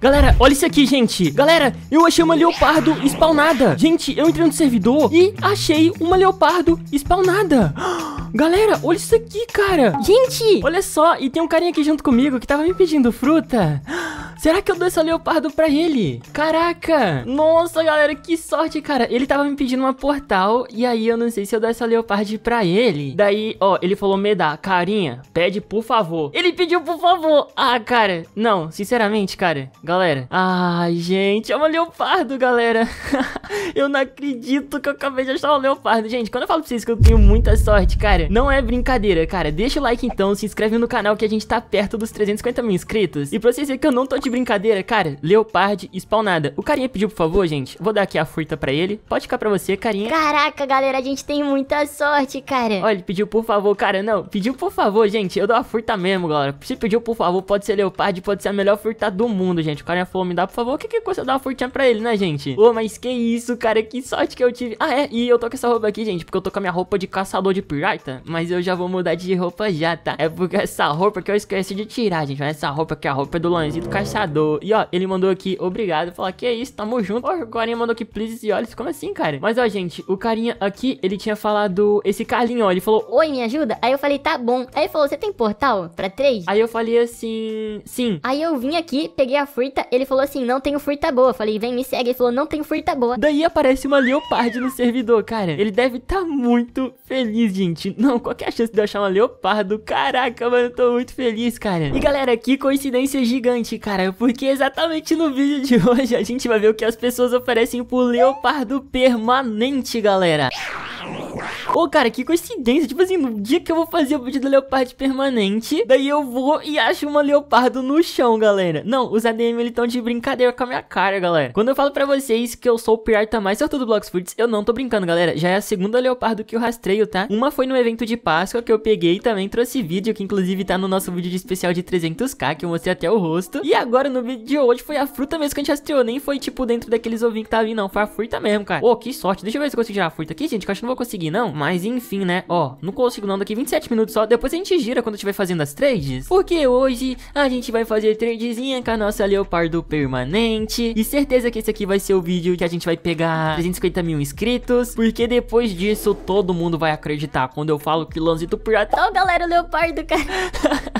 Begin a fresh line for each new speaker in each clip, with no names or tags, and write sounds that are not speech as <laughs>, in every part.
Galera, olha isso aqui, gente. Galera, eu achei uma leopardo spawnada. Gente, eu entrei no servidor e achei uma leopardo spawnada. <gasps> Galera, olha isso aqui, cara. Gente, olha só. E tem um carinha aqui junto comigo que tava me pedindo fruta. <gasps> Será que eu dou essa leopardo pra ele? Caraca! Nossa, galera, que sorte, cara. Ele tava me pedindo uma portal, e aí eu não sei se eu dou essa leopardo pra ele. Daí, ó, ele falou, me dá, carinha, pede por favor. Ele pediu por favor. Ah, cara, não, sinceramente, cara. Galera, ai, gente, é uma leopardo, galera. <laughs> eu não acredito que eu acabei de achar uma leopardo. Gente, quando eu falo pra vocês que eu tenho muita sorte, cara, não é brincadeira, cara. Deixa o like então, se inscreve no canal que a gente tá perto dos 350 mil inscritos. E pra vocês verem que eu não tô de brincadeira, cara, leopardo spawnada. O carinha pediu, por favor, gente. Vou dar aqui a furta pra ele. Pode ficar pra você, carinha.
Caraca, galera, a gente tem muita sorte, cara. Olha, ele pediu por favor, cara, não. Pediu por
favor, gente. Eu dou a furta mesmo, galera. Se pediu por favor, pode ser leopardo, pode ser a melhor furta do mundo, gente. O cara falou, me dá por favor, o que que custa dar uma furtinha pra ele, né, gente? Ô, oh, mas que isso, cara, que sorte que eu tive. Ah, é, e eu tô com essa roupa aqui, gente, porque eu tô com a minha roupa de caçador de pirata, mas eu já vou mudar de roupa já, tá? É porque essa roupa que eu esqueci de tirar, gente, essa roupa aqui é a roupa é do Lanzinho do Caçador. E, ó, ele mandou aqui, obrigado, falar que é isso, tamo junto. Ó, o carinha mandou aqui, please, e olha, como assim, cara? Mas, ó, gente,
o carinha aqui, ele tinha falado, esse Carlinho, ó, ele falou, oi, me ajuda? Aí eu falei, tá bom. Aí ele falou, você tem portal pra três? Aí eu falei assim, sim. Aí eu vim aqui, peguei a furta ele falou assim, não tenho fruta boa. falei, vem, me segue. Ele falou, não tenho fruta boa. Daí aparece uma leopardo no
servidor, cara. Ele deve estar tá muito feliz, gente. Não, qualquer é chance de eu achar uma leopardo. Caraca, mano, eu tô muito feliz, cara. E galera, que coincidência gigante, cara. Porque exatamente no vídeo de <laughs> hoje a gente vai ver o que as pessoas oferecem pro leopardo permanente, galera. Ô, oh, cara, que coincidência. Tipo assim, no dia que eu vou fazer o vídeo do Leopardo permanente, daí eu vou e acho uma Leopardo no chão, galera. Não, os ADM estão de brincadeira com a minha cara, galera. Quando eu falo pra vocês que eu sou o pirata mais sortudo do Blocks Foods, eu não tô brincando, galera. Já é a segunda Leopardo que eu rastreio, tá? Uma foi no evento de Páscoa que eu peguei e também trouxe vídeo, que inclusive tá no nosso vídeo de especial de 300k, que eu mostrei até o rosto. E agora, no vídeo de hoje, foi a fruta mesmo que a gente rastreou. Nem foi, tipo, dentro daqueles ovinhos que tava tá vindo, não. Foi a fruta mesmo, cara. Ô, oh, que sorte. Deixa eu ver se eu consigo tirar a fruta aqui, gente, que eu acho que não vou conseguir não? Mas enfim, né? Ó, não consigo não, daqui 27 minutos só. Depois a gente gira quando estiver fazendo as trades. Porque hoje a gente vai fazer tradezinha com a nossa Leopardo permanente. E certeza que esse aqui vai ser o vídeo que a gente vai pegar 350 mil inscritos. Porque depois disso todo mundo vai acreditar quando eu falo que Lanzito Pirata. Ó, oh, galera, o Leopardo, cara. <laughs>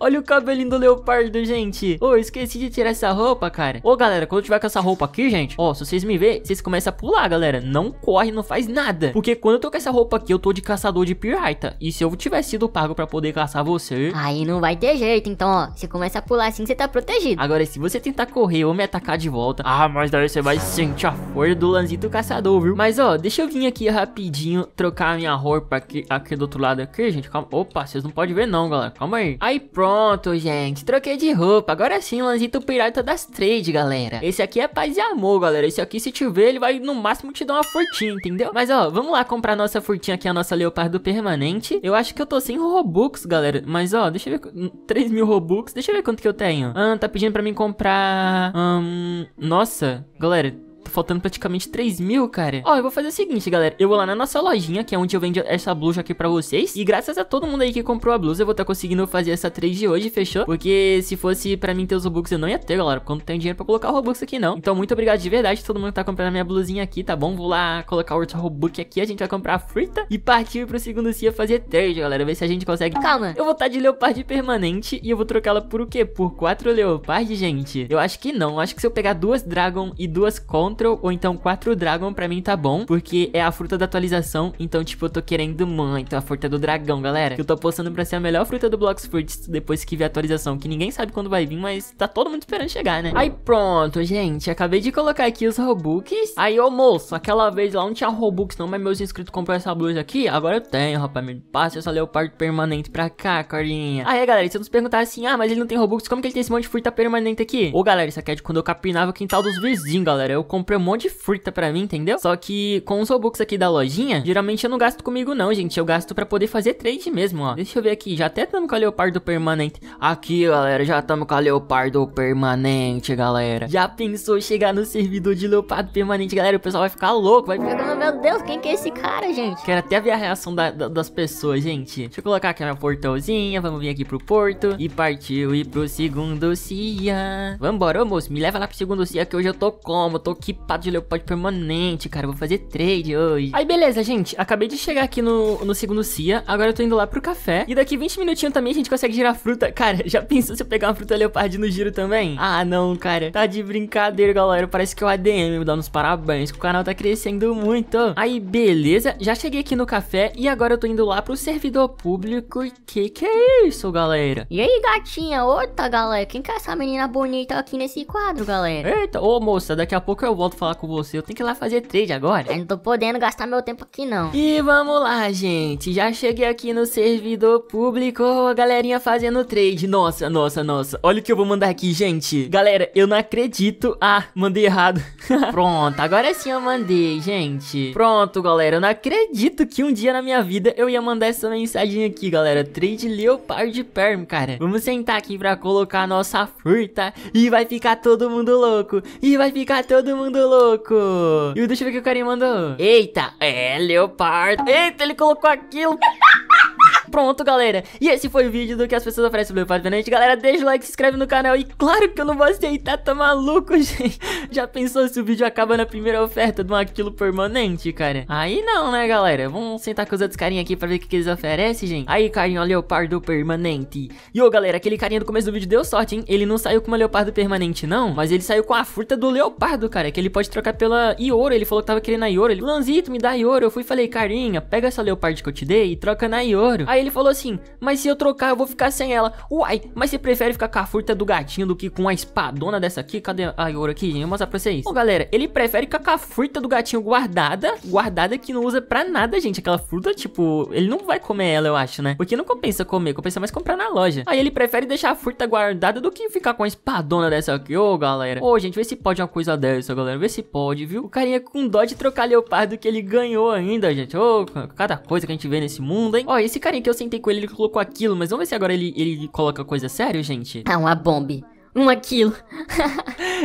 Olha o cabelinho do leopardo, gente. Ô, oh, esqueci de tirar essa roupa, cara. Ô, oh, galera, quando eu tiver com essa roupa aqui, gente, ó, oh, se vocês me verem, vocês começam a pular, galera. Não corre, não faz nada. Porque quando eu tô com essa roupa aqui, eu tô de caçador de pirata. E se eu tivesse sido pago pra poder caçar você... Aí não vai ter jeito, então, ó. Você começa a pular assim, você tá protegido. Agora, se você tentar correr ou me atacar de volta... Ah, mas daí você vai sentir a força do lanzito caçador, viu? Mas, ó, deixa eu vir aqui rapidinho trocar a minha roupa aqui, aqui do outro lado aqui, gente. Calma. Opa, vocês não podem ver não, galera. Calma aí. Aí, pronto. Pronto, gente, troquei de roupa. Agora sim, Lanzito Pirata das Trades, galera. Esse aqui é paz e amor, galera. Esse aqui, se tiver, ele vai no máximo te dar uma furtinha, entendeu? Mas, ó, vamos lá comprar nossa furtinha aqui, a nossa Leopardo Permanente. Eu acho que eu tô sem Robux, galera. Mas, ó, deixa eu ver... 3 mil Robux. Deixa eu ver quanto que eu tenho. Ah, tá pedindo pra mim comprar... Hum, nossa, galera... Tá faltando praticamente 3 mil, cara. Ó, eu vou fazer o seguinte, galera. Eu vou lá na nossa lojinha, que é onde eu vendo essa blusa aqui pra vocês. E graças a todo mundo aí que comprou a blusa, eu vou estar tá conseguindo fazer essa trade de hoje, fechou? Porque se fosse pra mim ter os Robux, eu não ia ter, galera. Porque eu não tenho dinheiro pra colocar o Robux aqui, não. Então, muito obrigado de verdade todo mundo que tá comprando a minha blusinha aqui, tá bom? Vou lá colocar o outro Robux aqui. A gente vai comprar a frita e partir pro segundo dia fazer trade, galera. Ver se a gente consegue... Calma, eu vou estar tá de leopardo permanente e eu vou trocá-la por o quê? Por quatro leopardo, gente? Eu acho que não. Eu acho que se eu pegar duas Dragon e duas Contra, Control ou então 4 Dragon pra mim tá bom, porque é a fruta da atualização, então tipo, eu tô querendo muito a fruta do dragão, galera, que eu tô postando pra ser a melhor fruta do Blocks Fruits depois que vier a atualização, que ninguém sabe quando vai vir, mas tá todo mundo esperando chegar, né? Aí pronto, gente, acabei de colocar aqui os Robux, aí ô moço, aquela vez lá não tinha Robux não, mas meus inscritos compraram essa blusa aqui, agora eu tenho, rapaz, me passa essa leopardo permanente pra cá, carinha. Aí galera, se eu nos perguntar assim, ah, mas ele não tem Robux, como que ele tem esse monte de fruta permanente aqui? Ô galera, isso aqui é de quando eu capinava o quintal dos vizinhos, galera, eu comprei comprei um monte de fruta pra mim, entendeu? Só que com os Robux aqui da lojinha, geralmente eu não gasto comigo não, gente. Eu gasto pra poder fazer trade mesmo, ó. Deixa eu ver aqui, já até estamos com a Leopardo Permanente. Aqui, galera, já estamos com a Leopardo Permanente, galera. Já pensou chegar no servidor de Leopardo Permanente, galera? O pessoal vai ficar louco, vai ficar...
Meu Deus, quem que é esse cara, gente?
Quero até ver a reação da, da, das pessoas, gente. Deixa eu colocar aqui a minha portãozinha, vamos vir aqui pro porto. E partiu, e pro segundo CIA. Vambora, ô moço, me leva lá pro segundo CIA que hoje eu tô como? tô que equipado de leopard permanente, cara. vou fazer trade hoje. Aí, beleza, gente. Acabei de chegar aqui no, no segundo CIA. Agora eu tô indo lá pro café. E daqui 20 minutinhos também a gente consegue girar fruta. Cara, já pensou se eu pegar uma fruta leopard no giro também? Ah, não, cara. Tá de brincadeira, galera. Parece que o ADM me dá uns parabéns. Que o canal tá crescendo muito. Aí, beleza. Já cheguei aqui no café. E agora eu tô indo lá pro servidor público. que que é isso, galera? E
aí, gatinha? Outra, galera. Quem que é essa menina bonita aqui nesse quadro, galera? Eita,
ô, moça. Daqui a pouco eu volto volto a falar com você. Eu tenho que ir lá fazer trade agora. Eu não tô
podendo gastar meu tempo aqui, não.
E vamos lá, gente. Já cheguei aqui no servidor público. A galerinha fazendo trade. Nossa, nossa, nossa. Olha o que eu vou mandar aqui, gente. Galera, eu não acredito. Ah, mandei errado. <laughs> Pronto, agora sim eu mandei, gente. Pronto, galera. Eu não acredito que um dia na minha vida eu ia mandar essa mensagem aqui, galera. Trade Leopard Perm, cara. Vamos sentar aqui pra colocar a nossa furta. E vai ficar todo mundo louco. E vai ficar todo mundo lindo, louco. E deixa eu ver o que o carinha mandou. Eita, é leopardo. Eita, ele colocou aquilo. <laughs> Pronto, galera. E esse foi o vídeo do que as pessoas oferecem sobre o Valorant. Galera, deixa o like, se inscreve no canal. E claro que eu não vou aceitar, tá maluco, <laughs> gente? Já pensou se o vídeo acaba na primeira oferta de um aquilo permanente, cara? Aí não, né, galera? Vamos sentar com os outros carinhas aqui pra ver o que, que eles oferecem, gente. Aí, carinha, o leopardo permanente. E, ô, galera, aquele carinha do começo do vídeo deu sorte, hein? Ele não saiu com uma leopardo permanente, não. Mas ele saiu com a fruta do leopardo, cara. Que ele pode trocar pela Ioro. Ele falou que tava querendo a Ioro. Ele, Lanzito, me dá Ioro. Eu fui e falei, carinha, pega essa leopardo que eu te dei e troca na Ioro. Aí ele ele falou assim, mas se eu trocar eu vou ficar sem ela. Uai, mas você prefere ficar com a furta do gatinho do que com a espadona dessa aqui? Cadê a Yoro aqui, gente? Vou mostrar pra vocês. Bom, galera, ele prefere ficar com a furta do gatinho guardada, guardada que não usa pra nada, gente. Aquela fruta, tipo, ele não vai comer ela, eu acho, né? Porque não compensa comer, compensa mais comprar na loja. Aí ele prefere deixar a furta guardada do que ficar com a espadona dessa aqui. Ô, oh, galera. Ô, oh, gente, vê se pode uma coisa dessa, galera. Vê se pode, viu? O carinha com dó de trocar leopardo que ele ganhou ainda, gente. Ô, oh, cada coisa que a gente vê nesse mundo, hein? Ó, esse carinha aqui que eu sentei com ele, ele colocou aquilo, mas vamos ver se agora ele, ele coloca coisa séria, gente.
é uma bomba uma <laughs>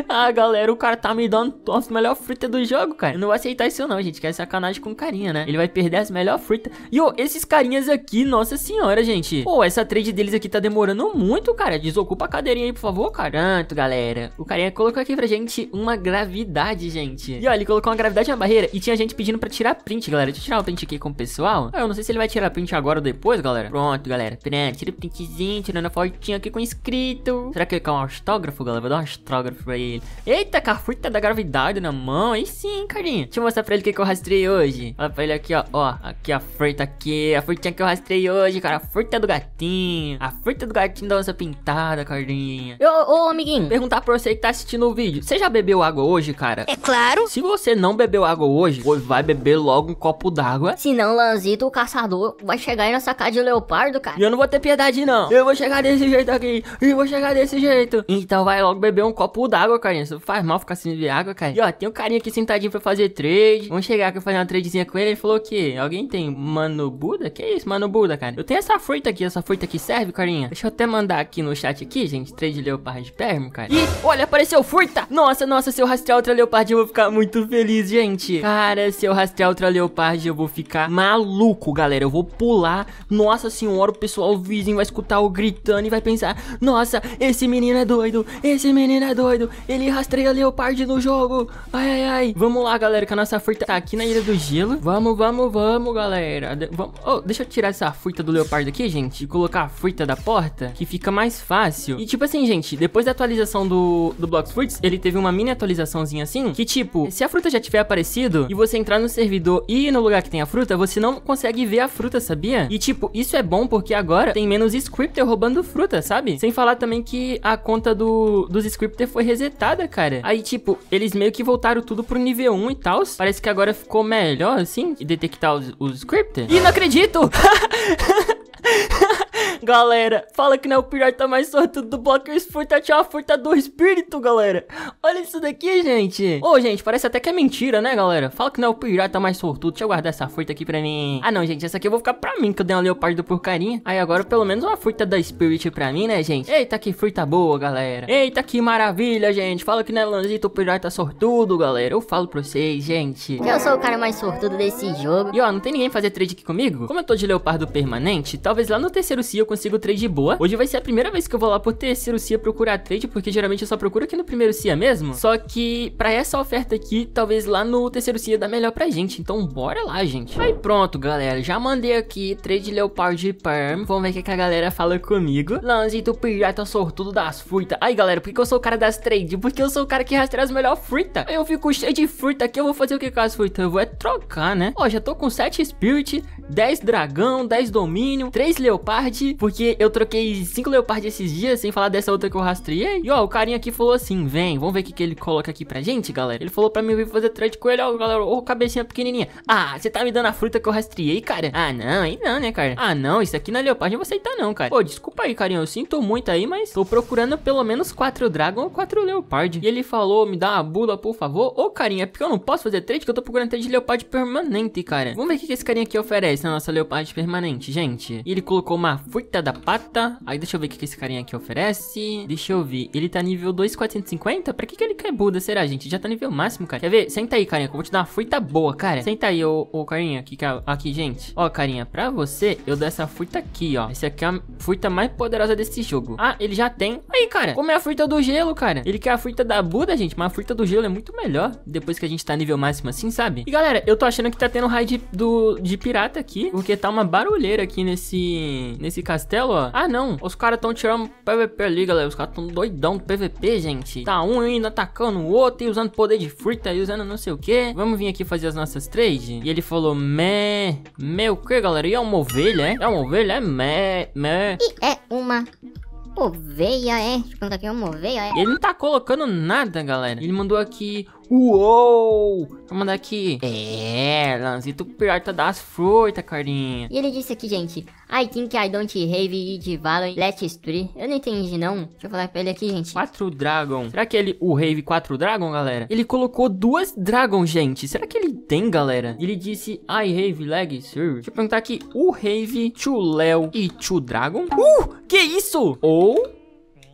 ah, galera, o cara tá me dando as melhores fritas do jogo, cara. Eu não vou aceitar isso não, gente, que é sacanagem com o carinha, né? Ele vai perder as melhores fritas. E, ô, esses carinhas aqui, nossa senhora, gente. Pô, essa trade deles aqui tá demorando muito, cara. Desocupa a cadeirinha aí, por favor, caranto, galera. O carinha colocou aqui pra gente uma gravidade, gente. E, ó, ele colocou uma gravidade na barreira e tinha gente pedindo pra tirar print, galera. Deixa eu tirar o print aqui com o pessoal. Ah, eu não sei se ele vai tirar print agora ou depois, galera. Pronto, galera. Pronto, tira o printzinho, tirando a fotinha aqui com inscrito. Será que ele é calma astrógrafo, galera. Vou dar um astrógrafo pra ele. Eita, com a fruta da gravidade na mão. Aí sim, carinha. Deixa eu mostrar pra ele o que, que eu rastrei hoje. Olha pra ele aqui, ó. Ó, aqui a fruta aqui. A frutinha que eu rastrei hoje, cara. A fruta do gatinho. A fruta do gatinho da onça pintada, carinha. Ô, ô, amiguinho. Perguntar pra você que tá assistindo o vídeo. Você já bebeu água hoje, cara? É claro. Se você não bebeu água hoje, vai beber logo um copo d'água.
Senão, Lanzito, o caçador, vai chegar aí na sacada de leopardo, cara. E
eu não vou ter piedade, não. Eu vou chegar desse jeito aqui. E vou chegar desse jeito. Uhum. Então vai logo beber um copo d'água, carinha. Isso faz mal ficar sem beber água, cara. E ó, tem um carinha aqui sentadinho pra fazer trade. Vamos chegar aqui fazer uma tradezinha com ele. Ele falou que alguém tem Mano Buda? Que isso, Mano Buda, cara? Eu tenho essa fruta aqui. Essa fruta aqui serve, carinha? Deixa eu até mandar aqui no chat aqui, gente. Trade leopardo permo, cara. E olha, apareceu fruta. Nossa, nossa, se eu rastrear outra leopardo, eu vou ficar muito feliz, gente. Cara, se eu rastrear outra leopardo, eu vou ficar maluco, galera. Eu vou pular. Nossa senhora, o pessoal vizinho vai escutar o gritando e vai pensar: Nossa, esse menino é do doido, esse menino é doido, ele rastreia leopardo no jogo. Ai, ai, ai. Vamos lá, galera, que a nossa furta tá aqui na Ilha do Gelo. Vamos, vamos, vamos, galera. De vamos. Oh, deixa eu tirar essa furta do leopardo aqui, gente, e colocar a furta da porta, que fica mais fácil. E tipo assim, gente, depois da atualização do, do Blocks Fruits, ele teve uma mini atualizaçãozinha assim, que tipo, se a fruta já tiver aparecido e você entrar no servidor e no lugar que tem a fruta, você não consegue ver a fruta, sabia? E tipo, isso é bom porque agora tem menos scripter roubando fruta, sabe? Sem falar também que a conta conta do, dos Scripter foi resetada, cara. Aí, tipo, eles meio que voltaram tudo pro nível 1 e tal. Parece que agora ficou melhor, assim, de detectar os, os Scripter. E não acredito! <laughs> Galera, fala que não é o pirata tá mais sortudo do bloco. Esse furtativo é uma furta do espírito, galera. Olha isso daqui, gente. Ô, oh, gente, parece até que é mentira, né, galera? Fala que não é o pirata tá mais sortudo. Deixa eu guardar essa furta aqui pra mim. Ah, não, gente. Essa aqui eu vou ficar pra mim, que eu dei uma leopardo por carinha. Aí agora, pelo menos, uma furta da Spirit pra mim, né, gente? Eita, que furta boa, galera. Eita, que maravilha, gente. Fala que não é Lanzito o pirata tá sortudo, galera. Eu falo pra vocês, gente. Eu sou o
cara mais sortudo desse jogo.
E ó, não tem ninguém fazer trade aqui comigo? Como eu tô de leopardo permanente, talvez lá no terceiro ciclo consigo trade boa. Hoje vai ser a primeira vez que eu vou lá pro terceiro CIA procurar trade, porque geralmente eu só procuro aqui no primeiro CIA é mesmo. Só que pra essa oferta aqui, talvez lá no terceiro CIA dá melhor pra gente. Então bora lá, gente. Aí pronto, galera. Já mandei aqui trade Leopard Perm. Vamos ver o que, a galera fala comigo. Lance do pirata sortudo das frutas. Aí, galera, por que, eu sou o cara das trade? Porque eu sou o cara que rastreia as melhores frutas. Eu fico cheio de fruta aqui. Eu vou fazer o que com as frutas? Eu vou é trocar, né? Ó, já tô com 7 Spirit, 10 Dragão, 10 Domínio, 3 Leopard. Porque eu troquei cinco leopardos esses dias, sem falar dessa outra que eu rastreei. E ó, o carinha aqui falou assim: vem, vamos ver o que, que ele coloca aqui pra gente, galera. Ele falou pra mim vir fazer trade com ele, ó, galera, ô cabecinha pequenininha. Ah, você tá me dando a fruta que eu rastreei, cara? Ah, não, aí não, né, cara? Ah, não, isso aqui na leopardo eu vou aceitar, tá não, cara. Pô, desculpa aí, carinha, eu sinto muito aí, mas tô procurando pelo menos quatro dragon ou quatro leopardo. E ele falou: me dá uma bula, por favor. Ô, carinha, é porque eu não posso fazer trade, que eu tô procurando trade de leopardo permanente, cara. Vamos ver o que, que esse carinha aqui oferece na nossa leopardo permanente, gente. E ele colocou uma fruta Eita da pata. Aí deixa eu ver o que esse carinha aqui oferece. Deixa eu ver. Ele tá nível 2,450? Pra que que ele quer Buda, será, gente? Já tá nível máximo, cara. Quer ver? Senta aí, carinha, que eu vou te dar uma fruta boa, cara. Senta aí, ô, ô carinha, aqui, aqui, gente. Ó, carinha, pra você, eu dou essa fruta aqui, ó. Essa aqui é a fruta mais poderosa desse jogo. Ah, ele já tem. Aí, cara, como é a fruta do gelo, cara? Ele quer a fruta da Buda, gente, mas a fruta do gelo é muito melhor depois que a gente tá nível máximo assim, sabe? E, galera, eu tô achando que tá tendo raid do, de pirata aqui, porque tá uma barulheira aqui nesse, nesse castelo castelo, ó. Ah, não. Os caras estão tirando PVP ali, galera. Os caras tão doidão do PVP, gente. Tá um ainda atacando o outro e usando poder de fruta e usando não sei o que. Vamos vir aqui fazer as nossas três. E ele falou, meh. meu que, galera? E é uma ovelha, é? É uma ovelha? É meh, meh.
E é uma ovelha, é? Deixa eu aqui, é uma ovelha, é?
Ele não tá colocando nada, galera. Ele mandou aqui Uou! Vamos aqui. É, Lanzito pirata das frutas, carinha. E
ele disse aqui, gente. I think I don't have it value let's tree. Eu não entendi, não. Deixa eu falar pra ele aqui, gente. Quatro Dragon. Será que ele...
O Rave quatro Dragon, galera? Ele colocou duas Dragon, gente. Será que ele tem, galera? Ele disse I have legs. sir. Deixa eu perguntar aqui. O Rave, two Leo e two Dragon? Uh! Que isso? Ou...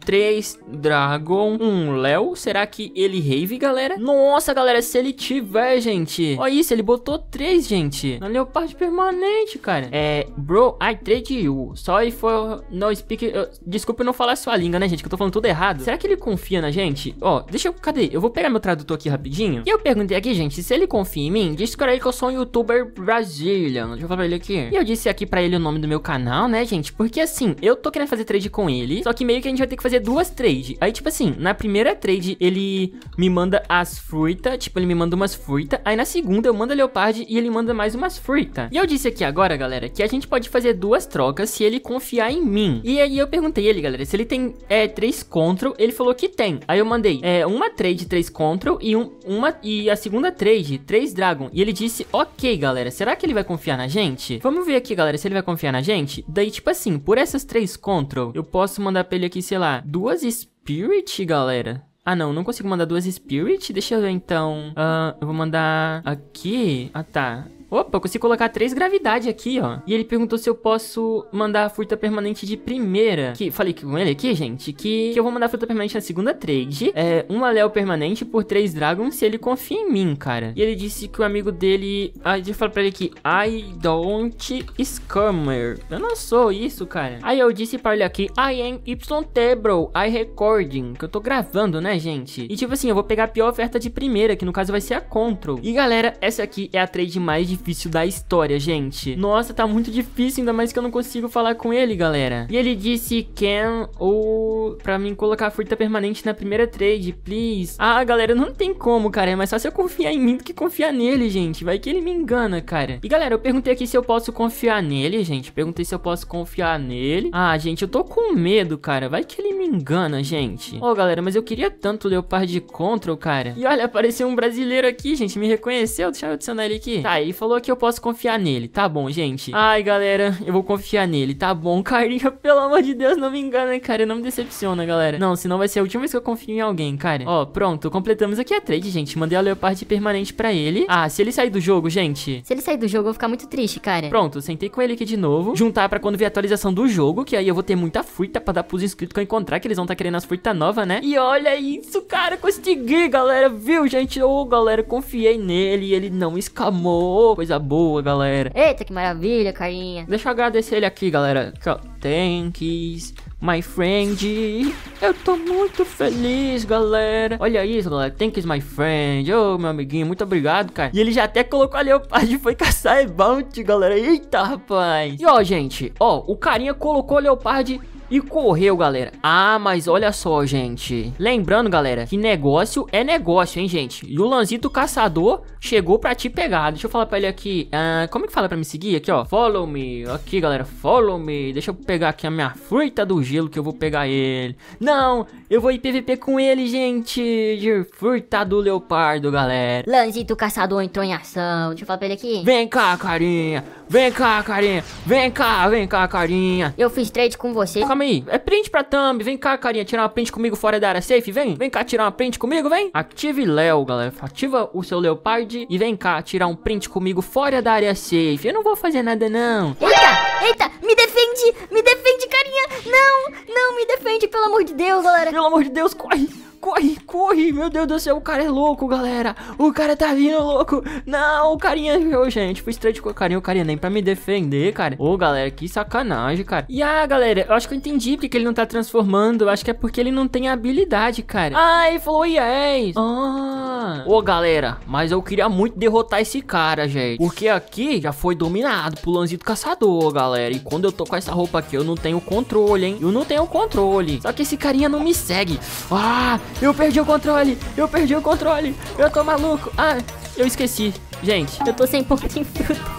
3 Dragon, 1 Léo. Será que ele rave, galera? Nossa, galera, se ele tiver, gente. Olha isso, ele botou 3, gente. Na Leopard permanente, cara. É, bro, I trade you. Sorry for no speak... Eu, desculpa eu não falar sua língua, né, gente? Que eu tô falando tudo errado. Será que ele confia na gente? Ó, deixa eu... Cadê? Eu vou pegar meu tradutor aqui rapidinho. E eu perguntei aqui, gente, se ele confia em mim, disse pra ele que eu sou um youtuber brasileiro. Deixa eu falar pra ele aqui. E eu disse aqui pra ele o nome do meu canal, né, gente? Porque, assim, eu tô querendo fazer trade com ele, só que meio que a gente vai ter que fazer fazer duas trades. Aí, tipo assim, na primeira trade ele me manda as frutas, tipo, ele me manda umas frutas. Aí na segunda eu mando a Leopard e ele manda mais umas frutas. E eu disse aqui agora, galera, que a gente pode fazer duas trocas se ele confiar em mim. E aí eu perguntei ele, galera, se ele tem é, três control, ele falou que tem. Aí eu mandei é, uma trade, três control e, um, uma, e a segunda trade, três dragon. E ele disse, ok, galera, será que ele vai confiar na gente? Vamos ver aqui, galera, se ele vai confiar na gente. Daí, tipo assim, por essas três control, eu posso mandar pra ele aqui, sei lá, duas Spirit, galera? Ah, não, não consigo mandar duas Spirit. Deixa eu ver, então. Uh, eu vou mandar aqui. Ah, tá. Opa, eu colocar três gravidade aqui, ó. E ele perguntou se eu posso mandar a fruta permanente de primeira. Que falei com ele aqui, gente, que, que eu vou mandar a fruta permanente na segunda trade. É, um Aléu permanente por três dragons se ele confia em mim, cara. E ele disse que o amigo dele... Ah, deixa eu falar pra ele aqui. I don't scammer. Eu não sou isso, cara. Aí eu disse pra ele aqui, I am YT, bro. I recording. Que eu tô gravando, né, gente? E tipo assim, eu vou pegar a pior oferta de primeira, que no caso vai ser a Control. E galera, essa aqui é a trade mais difícil difícil da história, gente. Nossa, tá muito difícil, ainda mais que eu não consigo falar com ele, galera. E ele disse can ou pra mim colocar a furta permanente na primeira trade, please. Ah, galera, não tem como, cara. É mais fácil eu confiar em mim do que confiar nele, gente. Vai que ele me engana, cara. E, galera, eu perguntei aqui se eu posso confiar nele, gente. Perguntei se eu posso confiar nele. Ah, gente, eu tô com medo, cara. Vai que ele me engana, gente. Ó, oh, galera, mas eu queria tanto o Leopard Control, cara. E olha, apareceu um brasileiro aqui, gente. Me reconheceu. Deixa eu adicionar ele aqui. Tá, ele falou falou que eu posso confiar nele. Tá bom, gente. Ai, galera, eu vou confiar nele. Tá bom, <laughs> carinha, pelo amor de Deus, não me engana, cara. Não me decepciona, galera. Não, senão vai ser a última vez que eu confio em alguém, cara. Ó, pronto, completamos aqui a trade, gente. Mandei a Leopard permanente pra ele. Ah, se ele sair do jogo, gente... Se ele sair do jogo, eu vou ficar muito triste, cara. Pronto, sentei com ele aqui de novo. Juntar pra quando vier a atualização do jogo, que aí eu vou ter muita fruta pra dar pros inscritos que eu encontrar, que eles vão estar tá querendo as frutas novas, né? E olha isso, cara, consegui, galera. Viu, gente? Ô, oh, galera, confiei nele ele não escamou coisa boa, galera.
Eita, que maravilha, carinha.
Deixa eu agradecer ele aqui, galera. Thanks, my friend. Eu tô muito feliz, galera. Olha isso, galera. Thanks, my friend. Ô, oh, meu amiguinho, muito obrigado, cara. E ele já até colocou ali o leopardo <laughs> foi caçar e bounty, galera. Eita, rapaz. E ó, gente, ó, o carinha colocou o leopardo e correu, galera. Ah, mas olha só, gente. Lembrando, galera, que negócio é negócio, hein, gente. E o Lanzito Caçador chegou pra te pegar. Deixa eu falar pra ele aqui. Ah, como é que fala pra me seguir? Aqui, ó. Follow me. Aqui, galera. Follow me. Deixa eu pegar aqui a minha fruta do gelo que eu vou pegar ele. Não, eu vou ir PVP com ele, gente. De fruta do leopardo, galera.
Lanzito Caçador entrou em ação. Deixa eu falar pra ele aqui.
Vem cá, carinha. Vem cá, carinha. Vem cá, vem cá, carinha. Eu fiz trade com você. Calma Calma aí. É print pra thumb. Vem cá, carinha, tirar uma print comigo fora da área safe. Vem. Vem cá tirar uma print comigo, vem. Ative Léo, galera. Ativa o seu Leopard e vem cá tirar um print comigo fora da área safe. Eu não vou fazer nada, não. Eita,
eita, me defende, me defende, carinha. Não, não, me defende, pelo amor de Deus, galera. Pelo amor de Deus, corre. Corre, corre,
meu Deus do céu, o cara é louco, galera. O cara tá vindo louco. Não, o carinha viu, é gente. Fui estranho com o carinha, o carinha nem pra me defender, cara. Ô, galera, que sacanagem, cara. E ah, galera, eu acho que eu entendi porque ele não tá transformando. Eu acho que é porque ele não tem habilidade, cara. Ah, ele falou yes. Ah. Ô, galera, mas eu queria muito derrotar esse cara, gente. Porque aqui já foi dominado pelo Lanzito Caçador, galera. E quando eu tô com essa roupa aqui, eu não tenho controle, hein. Eu não tenho controle. Só que esse carinha não me segue. Ah, eu perdi o controle!
Eu perdi o controle! Eu tô maluco! Ah, eu esqueci. Gente. Eu tô sem ponto em fruta.